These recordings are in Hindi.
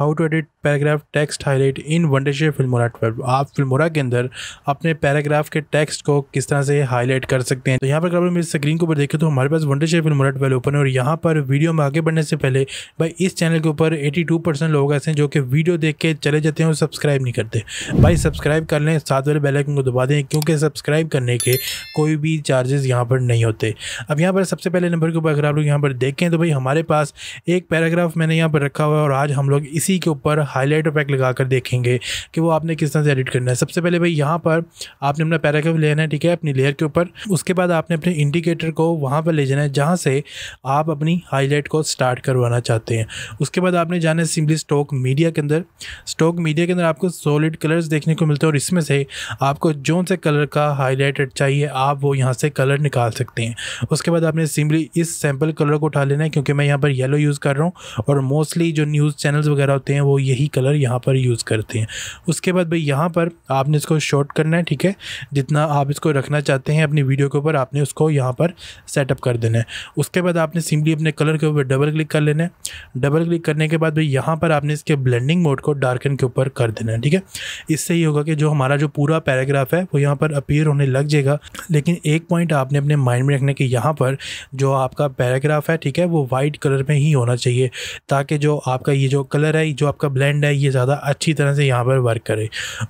how to edit paragraph text highlight in Wondershare Filmora twelve आप फिल्मोरा के अंदर अपने पैराग्राफ के टेक्स्ट को किस तरह से हाईलाइट कर सकते हैं तो यहाँ पर अगर मेरी स्क्रीन के ऊपर देखें तो हमारे पास वनडेशिया फिल्मोरा ट्वेल्व ओपन है और यहाँ पर वीडियो में आगे बढ़ने से पहले भाई इस चैनल के ऊपर एटी टू परसेंट लोग ऐसे हैं जो कि वीडियो देख के चले जाते हैं और सब्सक्राइब नहीं करते भाई सब्सक्राइब कर लें साथ वाले बेलाइकन को दबा दें क्योंकि सब्सक्राइब करने के कोई भी चार्जेस यहाँ पर नहीं होते अब यहाँ पर सबसे पहले नंबर के ऊपर अगर आप लोग यहाँ पर देखें तो भाई हमारे पास एक पैराग्राफ मैंने यहाँ पर रखा हुआ है और आज हम लोग इसी इसी के ऊपर हाईलाइटर पैक लगा कर देखेंगे कि वो आपने किस तरह से एडिट करना है सबसे पहले भाई यहाँ पर आपने अपना पैराग्राफ लेना है ठीक है अपनी लेयर के ऊपर उसके बाद आपने अपने इंडिकेटर को वहाँ पर ले जाना है जहाँ से आप अपनी हाईलाइट को स्टार्ट करवाना चाहते हैं उसके बाद आपने जाना है सिंपली स्टॉक मीडिया के अंदर स्टॉक मीडिया के अंदर आपको सॉलिड कलर्स देखने को मिलते हैं और इसमें से आपको जो से कलर का हाईलाइटर चाहिए आप वो यहाँ से कलर निकाल सकते हैं उसके बाद आपने सिंपली इस सैम्पल कलर को उठा लेना है क्योंकि मैं यहाँ पर येलो यूज़ कर रहा हूँ और मोस्टली जो न्यूज़ चैनल्स वगैरह होते हैं वो यही कलर यहाँ पर यूज़ करते हैं उसके बाद भाई यहाँ पर आपने इसको शॉर्ट करना है ठीक है जितना आप इसको रखना चाहते हैं अपनी वीडियो के ऊपर आपने उसको यहाँ पर सेटअप कर देना है उसके बाद आपने सिंपली अपने कलर के ऊपर डबल क्लिक कर लेना है डबल क्लिक करने के बाद भाई यहाँ पर आपने इसके ब्लेंडिंग मोड को डार्कन के ऊपर कर देना है ठीक है इससे ये होगा कि जो हमारा जो पूरा पैराग्राफ है वो यहाँ पर अपीयर होने लग जाएगा लेकिन एक पॉइंट आपने अपने माइंड में रखना कि यहाँ पर जो आपका पैराग्राफ है ठीक है वो वाइट कलर में ही होना चाहिए ताकि जो आपका ये जो कलर है है जो आपका ब्लेंड है ये ज़्यादा अच्छी तरह से यहाँ पर वर्क करे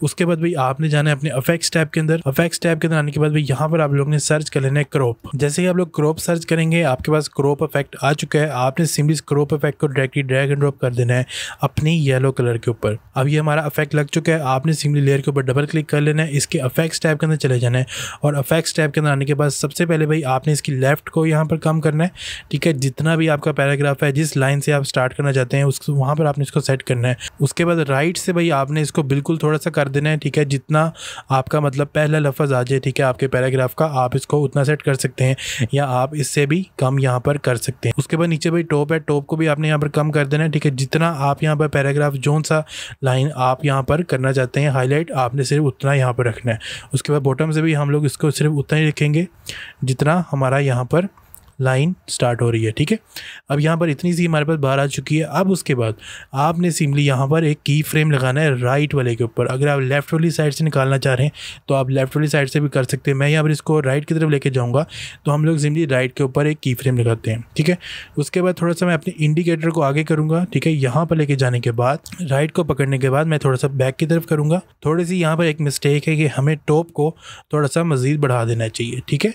उसके बाद भाई आपने जाना है अपने अफेक्स टैब के अंदर अफेक्स टैब के अंदर आने के बाद भाई यहाँ पर आप लोगों ने सर्च कर लेना है क्रॉप जैसे ही आप लोग क्रॉप सर्च करेंगे आपके पास क्रॉप अफेक्ट आ चुका है आपने सिम्बली इस क्रॉप इफेक्ट को डायरेक्टली ड्रैग एंड ड्रॉप कर देना है अपनी येलो कलर के ऊपर अब ये हमारा अफेक्ट लग चुका है आपने सिम्बली लेयर के ऊपर डबल क्लिक कर लेना है इसके अफेक्ट्स टैब के अंदर चले जाना है और अफेक्ट्स टैब के अंदर आने के बाद सबसे पहले भाई आपने इसकी लेफ्ट को यहाँ पर कम करना है ठीक है जितना भी आपका पैराग्राफ है जिस लाइन से आप स्टार्ट करना चाहते हैं उस वहाँ पर आपने इसको इसको सेट करना है उसके बाद राइट से भाई आपने इसको बिल्कुल थोड़ा सा कर देना है ठीक है जितना आपका मतलब पहला लफज आ जाए ठीक है आपके पैराग्राफ का आप इसको उतना सेट कर सकते हैं या आप इससे भी कम यहाँ पर कर सकते हैं उसके बाद नीचे भाई टॉप है टॉप को भी आपने यहाँ पर कम कर देना है ठीक है जितना आप यहाँ पर पैराग्राफ जोन सा लाइन आप यहाँ पर करना चाहते हैं हाईलाइट आपने सिर्फ उतना यहाँ पर रखना है उसके बाद बॉटम से भी हम लोग इसको सिर्फ उतना ही रखेंगे जितना हमारा यहाँ पर लाइन स्टार्ट हो रही है ठीक है अब यहाँ पर इतनी सी हमारे पास बाहर आ चुकी है अब उसके बाद आपने सिम्पली यहाँ पर एक की फ्रेम लगाना है राइट वाले के ऊपर अगर आप लेफ्ट वाली साइड से निकालना चाह रहे हैं तो आप लेफ्ट वाली साइड से भी कर सकते हैं मैं यहाँ पर इसको राइट की तरफ लेके जाऊँगा तो हम लोग सिम्पली राइट के ऊपर एक की फ्रेम लगाते हैं ठीक है उसके बाद थोड़ा सा मैं अपने इंडिकेटर को आगे करूँगा ठीक है यहाँ पर लेके जाने के बाद राइट को पकड़ने के बाद मैं थोड़ा सा बैक की तरफ करूँगा थोड़ी सी यहाँ पर एक मिस्टेक है कि हमें टॉप को थोड़ा सा मज़ीद बढ़ा देना चाहिए ठीक है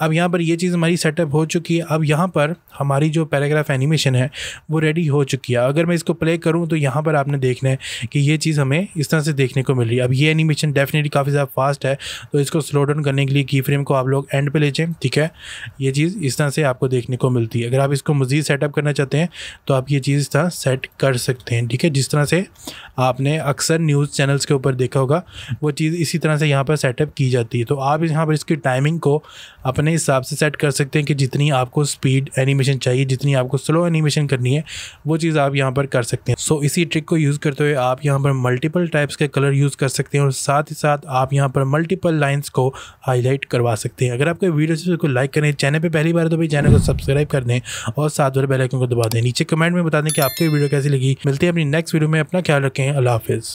अब यहाँ पर यह चीज़ हमारी सेटअप हो चुकी क्योंकि अब यहाँ पर हमारी जो पैराग्राफ एनिमेशन है वो रेडी हो चुकी है अगर मैं इसको प्ले करूँ तो यहाँ पर आपने देखना है कि ये चीज़ हमें इस तरह से देखने को मिल रही है अब ये एनिमेशन डेफिनेटली काफ़ी ज़्यादा फास्ट है तो इसको स्लो डाउन करने के लिए की फ्रेम को आप लोग एंड पे ले जाएँ ठीक है ये चीज़ इस तरह से आपको देखने को मिलती है अगर आप इसको मज़ीद सेटअप करना चाहते हैं तो आप ये चीज़ इस तरह सेट कर सकते हैं ठीक है जिस तरह से आपने अक्सर न्यूज़ चैनल्स के ऊपर देखा होगा वो चीज़ इसी तरह से यहाँ पर सेटअप की जाती है तो आप यहाँ पर इसकी टाइमिंग को अपने हिसाब से सेट कर सकते हैं कि जितनी आपको स्पीड एनिमेशन चाहिए जितनी आपको स्लो एनिमेशन करनी है वो चीज़ आप यहाँ पर कर सकते हैं सो so, इसी ट्रिक को यूज़ करते हुए आप यहाँ पर मल्टीपल टाइप्स के कलर यूज़ कर सकते हैं और साथ ही साथ आप यहाँ पर मल्टीपल लाइन्स को हाईलाइट करवा सकते हैं अगर आपको वीडियो से को लाइक करें चैनल पर पहली बार तो भी चैनल को सब्सक्राइब कर दें और साथ बार बेलाइकन को दबा दें नीचे कमेंट में बता दें कि आपको वीडियो कैसी लगी मिलती है अपनी नेक्स्ट वीडियो में अपना ख्याल रखें अला हाफिज़